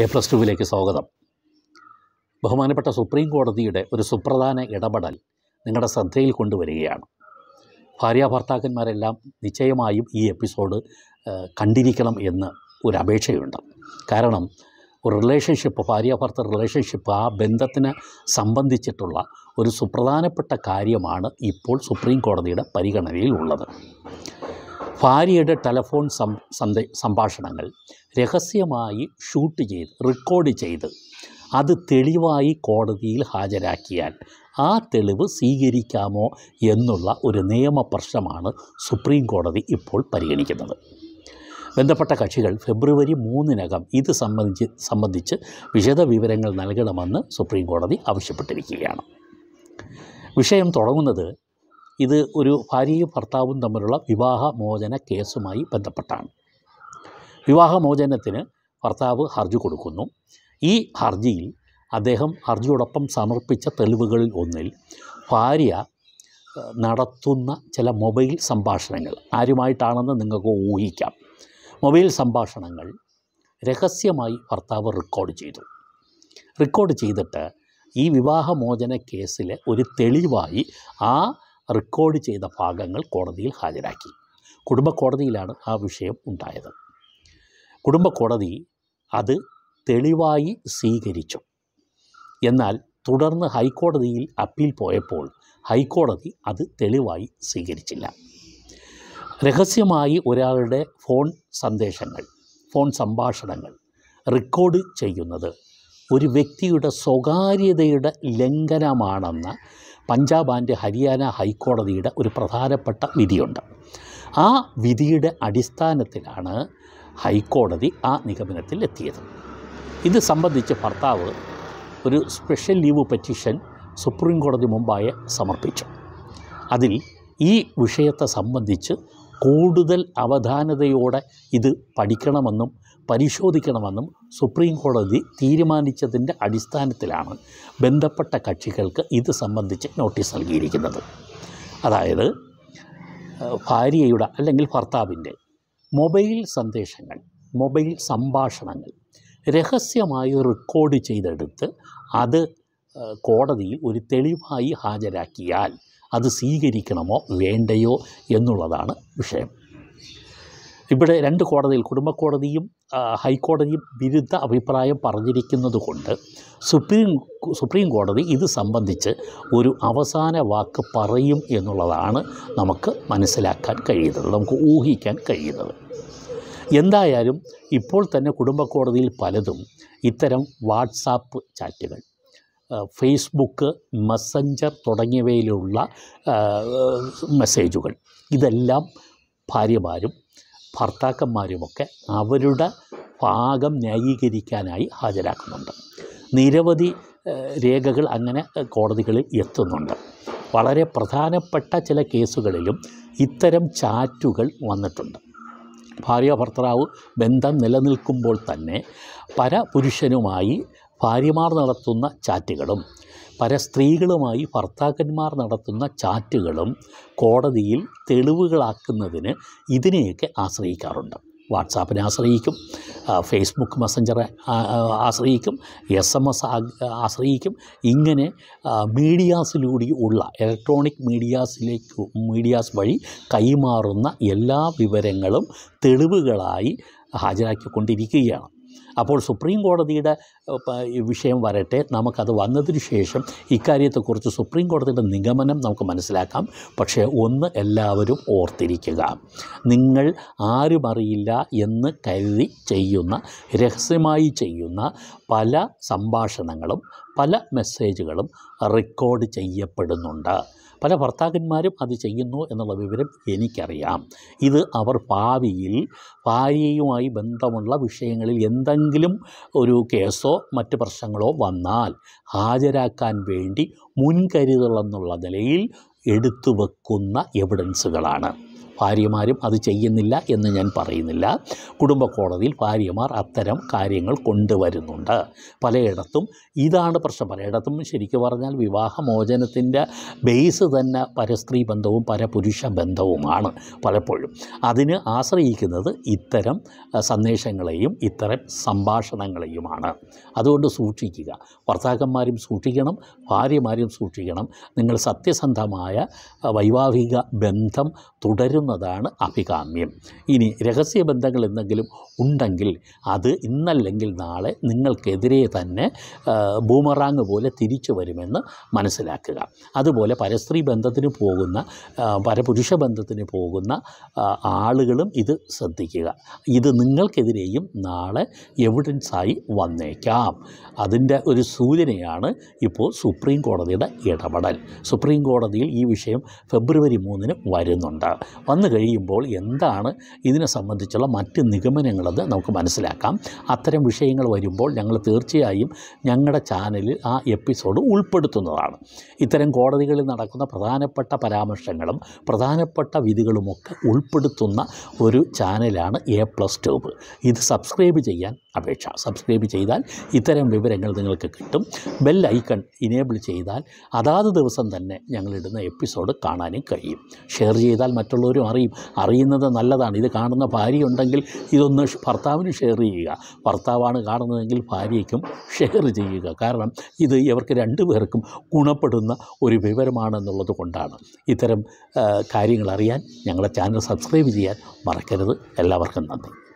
A plus ടുവിലേക്ക് സ്വാഗതം ബഹുമാനപ്പെട്ട supreme കോടതിയുടെ ഒരു സുപ്രധാന ഇടപെടൽ നിങ്ങളുടെ ശ്രദ്ധയിൽ കൊണ്ടുവരികയാണ് ഭാര്യ ഭർത്താക്കന്മാരെല്ലാം നിശ്ചയമായും ഈ എപ്പിസോഡ് കണ്ടിരിക്കണം എന്ന് ഒരു അപേക്ഷയുണ്ട് കാരണം ഒരു റിലേഷൻഷിപ്പ് ഭാര്യ ഭർത്ത റിലേഷൻഷിപ്പ് ആ ബന്ധത്തിനെ സംബന്ധിച്ചിട്ടുള്ള ഒരു സുപ്രധാനപ്പെട്ട കാര്യമാണ് ഇപ്പോൾ സുപ്രീം കോടതിയുടെ പരിഗണനയിൽ ഉള്ളത് ഭാര്യയുടെ ടെലഫോൺ സംഭാഷണങ്ങൾ രഹസ്യമായി ഷൂട്ട് ചെയ്ത് റെക്കോർഡ് ചെയ്ത് അത് തെളിവായി കോടതിയിൽ ഹാജരാക്കിയാൽ ആ തെളിവ് സ്വീകരിക്കാമോ എന്നുള്ള ഒരു നിയമപ്രശ്നമാണ് സുപ്രീം കോടതി ഇപ്പോൾ പരിഗണിക്കുന്നത് ബന്ധപ്പെട്ട കക്ഷികൾ ഫെബ്രുവരി മൂന്നിനകം ഇത് സംബന്ധിച്ച് സംബന്ധിച്ച് വിശദ വിവരങ്ങൾ നൽകണമെന്ന് സുപ്രീം കോടതി ആവശ്യപ്പെട്ടിരിക്കുകയാണ് വിഷയം തുടങ്ങുന്നത് ഇത് ഒരു ഭാര്യയും ഭർത്താവും തമ്മിലുള്ള വിവാഹമോചന കേസുമായി ബന്ധപ്പെട്ടാണ് വിവാഹമോചനത്തിന് ഭർത്താവ് ഹർജി കൊടുക്കുന്നു ഈ ഹർജിയിൽ അദ്ദേഹം ഹർജിയോടൊപ്പം സമർപ്പിച്ച തെളിവുകളിൽ ഒന്നിൽ ഭാര്യ നടത്തുന്ന ചില മൊബൈൽ സംഭാഷണങ്ങൾ ആരുമായിട്ടാണെന്ന് നിങ്ങൾക്ക് ഊഹിക്കാം മൊബൈൽ സംഭാഷണങ്ങൾ രഹസ്യമായി ഭർത്താവ് റെക്കോർഡ് ചെയ്തു റെക്കോർഡ് ചെയ്തിട്ട് ഈ വിവാഹമോചന കേസിലെ ഒരു തെളിവായി ആ റെക്കോർഡ് ചെയ്ത ഭാഗങ്ങൾ കോടതിയിൽ ഹാജരാക്കി കുടുംബ കോടതിയിലാണ് ആ വിഷയം ഉണ്ടായത് കുടുംബ കോടതി അത് തെളിവായി സ്വീകരിച്ചു എന്നാൽ തുടർന്ന് ഹൈക്കോടതിയിൽ അപ്പീൽ പോയപ്പോൾ ഹൈക്കോടതി അത് തെളിവായി സ്വീകരിച്ചില്ല രഹസ്യമായി ഒരാളുടെ ഫോൺ സന്ദേശങ്ങൾ ഫോൺ സംഭാഷണങ്ങൾ റെക്കോർഡ് ചെയ്യുന്നത് ഒരു വ്യക്തിയുടെ സ്വകാര്യതയുടെ ലംഘനമാണെന്ന പഞ്ചാബ് ആൻഡ് ഹരിയാന ഹൈക്കോടതിയുടെ ഒരു പ്രധാനപ്പെട്ട വിധിയുണ്ട് ആ വിധിയുടെ അടിസ്ഥാനത്തിലാണ് ഹൈക്കോടതി ആ നിഗമനത്തിൽ എത്തിയത് ഇത് സംബന്ധിച്ച് ഭർത്താവ് ഒരു സ്പെഷ്യൽ ലീവ് പെറ്റീഷൻ സുപ്രീം കോടതി മുമ്പായി സമർപ്പിച്ചു അതിൽ ഈ വിഷയത്തെ സംബന്ധിച്ച് കൂടുതൽ അവധാനതയോടെ ഇത് പഠിക്കണമെന്നും പരിശോധിക്കണമെന്നും സുപ്രീം കോടതി തീരുമാനിച്ചതിൻ്റെ അടിസ്ഥാനത്തിലാണ് ബന്ധപ്പെട്ട കക്ഷികൾക്ക് ഇത് സംബന്ധിച്ച് നോട്ടീസ് നൽകിയിരിക്കുന്നത് അതായത് ഭാര്യയുടെ അല്ലെങ്കിൽ ഭർത്താവിൻ്റെ മൊബൈൽ സന്ദേശങ്ങൾ മൊബൈൽ സംഭാഷണങ്ങൾ രഹസ്യമായി റെക്കോർഡ് ചെയ്തെടുത്ത് അത് കോടതിയിൽ ഒരു തെളിവായി ഹാജരാക്കിയാൽ അത് സ്വീകരിക്കണമോ വേണ്ടയോ എന്നുള്ളതാണ് വിഷയം ഇവിടെ രണ്ട് കോടതിയിൽ കുടുംബ കോടതിയും ഹൈക്കോടതി വിരുദ്ധ അഭിപ്രായം പറഞ്ഞിരിക്കുന്നത് കൊണ്ട് സുപ്രീം സുപ്രീം കോടതി ഇത് സംബന്ധിച്ച് ഒരു അവസാന വാക്ക് പറയും എന്നുള്ളതാണ് നമുക്ക് മനസ്സിലാക്കാൻ കഴിയുന്നത് നമുക്ക് ഊഹിക്കാൻ കഴിയുന്നത് എന്തായാലും ഇപ്പോൾ തന്നെ കുടുംബ കോടതിയിൽ പലതും ഇത്തരം വാട്സാപ്പ് ചാറ്റുകൾ ഫേസ്ബുക്ക് മെസ്സഞ്ചർ തുടങ്ങിയവയിലുള്ള മെസ്സേജുകൾ ഇതെല്ലാം ഭാര്യമാരും ഭർത്താക്കന്മാരുമൊക്കെ അവരുടെ ഭാഗം ന്യായീകരിക്കാനായി ഹാജരാക്കുന്നുണ്ട് നിരവധി രേഖകൾ അങ്ങനെ കോടതികളിൽ എത്തുന്നുണ്ട് വളരെ പ്രധാനപ്പെട്ട ചില കേസുകളിലും ഇത്തരം ചാറ്റുകൾ വന്നിട്ടുണ്ട് ഭാര്യ ഭർത്താവ് ബന്ധം നിലനിൽക്കുമ്പോൾ തന്നെ പര പുരുഷനുമായി ഭാര്യമാർ നടത്തുന്ന ചാറ്റുകളും സ്ത്രീകളുമായി ഭർത്താക്കന്മാർ നടത്തുന്ന ചാറ്റുകളും കോടതിയിൽ തെളിവുകളാക്കുന്നതിന് ഇതിനെയൊക്കെ ആശ്രയിക്കാറുണ്ട് വാട്സാപ്പിനെ ആശ്രയിക്കും ഫേസ്ബുക്ക് മെസ്സഞ്ചറെ ആശ്രയിക്കും എസ് എം എസ് ആശ്രയിക്കും ഇങ്ങനെ മീഡിയാസിലൂടെ ഉള്ള ഇലക്ട്രോണിക് മീഡിയാസിലേക്ക് മീഡിയാസ് വഴി കൈമാറുന്ന എല്ലാ വിവരങ്ങളും തെളിവുകളായി ഹാജരാക്കിക്കൊണ്ടിരിക്കുകയാണ് അപ്പോൾ സുപ്രീം കോടതിയുടെ വിഷയം വരട്ടെ നമുക്കത് വന്നതിന് ശേഷം ഇക്കാര്യത്തെക്കുറിച്ച് സുപ്രീം കോടതിയുടെ നിഗമനം നമുക്ക് മനസ്സിലാക്കാം പക്ഷേ ഒന്ന് എല്ലാവരും ഓർത്തിരിക്കുക നിങ്ങൾ ആരും അറിയില്ല എന്ന് കരുതി ചെയ്യുന്ന രഹസ്യമായി ചെയ്യുന്ന പല സംഭാഷണങ്ങളും പല മെസ്സേജുകളും റെക്കോർഡ് ചെയ്യപ്പെടുന്നുണ്ട് പല ഭർത്താക്കന്മാരും അത് ചെയ്യുന്നു എന്നുള്ള വിവരം എനിക്കറിയാം ഇത് അവർ ഭാവിയിൽ ഭാര്യയുമായി ബന്ധമുള്ള വിഷയങ്ങളിൽ എന്തെങ്കിലും ഒരു കേസോ മറ്റ് പ്രശ്നങ്ങളോ വന്നാൽ ഹാജരാക്കാൻ വേണ്ടി മുൻകരുതലെന്നുള്ള നിലയിൽ എടുത്തു വെക്കുന്ന എവിഡൻസുകളാണ് ഭാര്യമാരും അത് ചെയ്യുന്നില്ല എന്ന് ഞാൻ പറയുന്നില്ല കുടുംബ കോടതിയിൽ ഭാര്യമാർ അത്തരം കാര്യങ്ങൾ കൊണ്ടുവരുന്നുണ്ട് പലയിടത്തും ഇതാണ് പ്രശ്നം പലയിടത്തും ശരിക്കും പറഞ്ഞാൽ വിവാഹമോചനത്തിൻ്റെ ബേസ് തന്നെ പരസ്ത്രീ ബന്ധവും പരപുരുഷ ബന്ധവുമാണ് പലപ്പോഴും അതിന് ആശ്രയിക്കുന്നത് ഇത്തരം സന്ദേശങ്ങളെയും ഇത്തരം സംഭാഷണങ്ങളെയുമാണ് അതുകൊണ്ട് സൂക്ഷിക്കുക ഭർത്താക്കന്മാരും സൂക്ഷിക്കണം ഭാര്യമാരും സൂക്ഷിക്കണം നിങ്ങൾ സത്യസന്ധമായ വൈവാഹിക ബന്ധം തുടരുന്ന നേടുന്നതാണ് അഭികാമ്യം ഇനി രഹസ്യബന്ധങ്ങൾ എന്തെങ്കിലും ഉണ്ടെങ്കിൽ അത് ഇന്നല്ലെങ്കിൽ നാളെ നിങ്ങൾക്കെതിരെ തന്നെ ബൂമറാങ് പോലെ തിരിച്ചു വരുമെന്ന് മനസ്സിലാക്കുക അതുപോലെ പരസ്ത്രീ ബന്ധത്തിന് പോകുന്ന പരപുരുഷ ബന്ധത്തിന് പോകുന്ന ആളുകളും ഇത് ശ്രദ്ധിക്കുക ഇത് നിങ്ങൾക്കെതിരെയും നാളെ എവിഡൻസായി വന്നേക്കാം അതിൻ്റെ ഒരു സൂചനയാണ് ഇപ്പോൾ സുപ്രീം കോടതിയുടെ ഇടപെടൽ സുപ്രീം കോടതിയിൽ ഈ വിഷയം ഫെബ്രുവരി മൂന്നിന് വരുന്നുണ്ട് വന്നു കഴിയുമ്പോൾ എന്താണ് ഇതിനെ സംബന്ധിച്ചുള്ള മറ്റ് നിഗമനങ്ങളെന്ന് നമുക്ക് മനസ്സിലാക്കാം അത്തരം വിഷയങ്ങൾ വരുമ്പോൾ ഞങ്ങൾ തീർച്ചയായും ഞങ്ങളുടെ ചാനലിൽ ആ എപ്പിസോഡ് ഉൾപ്പെടുത്തുന്നതാണ് ഇത്തരം കോടതികളിൽ നടക്കുന്ന പ്രധാനപ്പെട്ട പരാമർശങ്ങളും പ്രധാനപ്പെട്ട വിധികളുമൊക്കെ ഉൾപ്പെടുത്തുന്ന ഒരു ചാനലാണ് എ പ്ലസ് ട്യൂബ് ഇത് സബ്സ്ക്രൈബ് ചെയ്യാൻ അപേക്ഷ സബ്സ്ക്രൈബ് ചെയ്താൽ ഇത്തരം വിവരങ്ങൾ നിങ്ങൾക്ക് കിട്ടും ബെൽ ഐക്കൺ ഇനേബിൾ ചെയ്താൽ അതാത് ദിവസം തന്നെ ഞങ്ങളിടുന്ന എപ്പിസോഡ് കാണാനും കഴിയും ഷെയർ ചെയ്താൽ മറ്റുള്ളവരും അറിയും അറിയുന്നത് നല്ലതാണ് ഇത് കാണുന്ന ഭാര്യ ഉണ്ടെങ്കിൽ ഇതൊന്ന് ഭർത്താവിന് ഷെയർ ചെയ്യുക ഭർത്താവാണ് കാണുന്നതെങ്കിൽ ഭാര്യയ്ക്കും ഷെയർ ചെയ്യുക കാരണം ഇത് ഇവർക്ക് രണ്ടുപേർക്കും ഗുണപ്പെടുന്ന ഒരു വിവരമാണെന്നുള്ളത് കൊണ്ടാണ് ഇത്തരം കാര്യങ്ങൾ അറിയാൻ ഞങ്ങളുടെ ചാനൽ സബ്സ്ക്രൈബ് ചെയ്യാൻ മറക്കരുത് എല്ലാവർക്കും നന്ദി